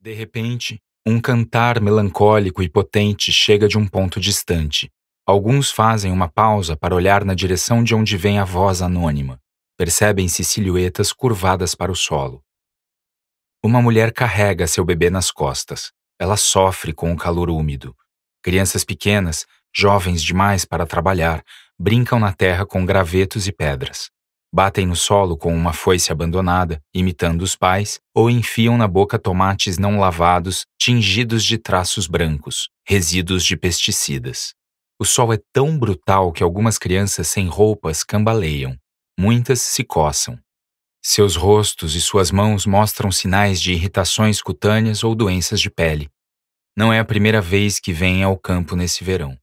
De repente, um cantar melancólico e potente chega de um ponto distante. Alguns fazem uma pausa para olhar na direção de onde vem a voz anônima. Percebem-se silhuetas curvadas para o solo. Uma mulher carrega seu bebê nas costas. Ela sofre com o calor úmido. Crianças pequenas, jovens demais para trabalhar, brincam na terra com gravetos e pedras batem no solo com uma foice abandonada, imitando os pais, ou enfiam na boca tomates não lavados, tingidos de traços brancos, resíduos de pesticidas. O sol é tão brutal que algumas crianças sem roupas cambaleiam, muitas se coçam. Seus rostos e suas mãos mostram sinais de irritações cutâneas ou doenças de pele. Não é a primeira vez que vêm ao campo nesse verão.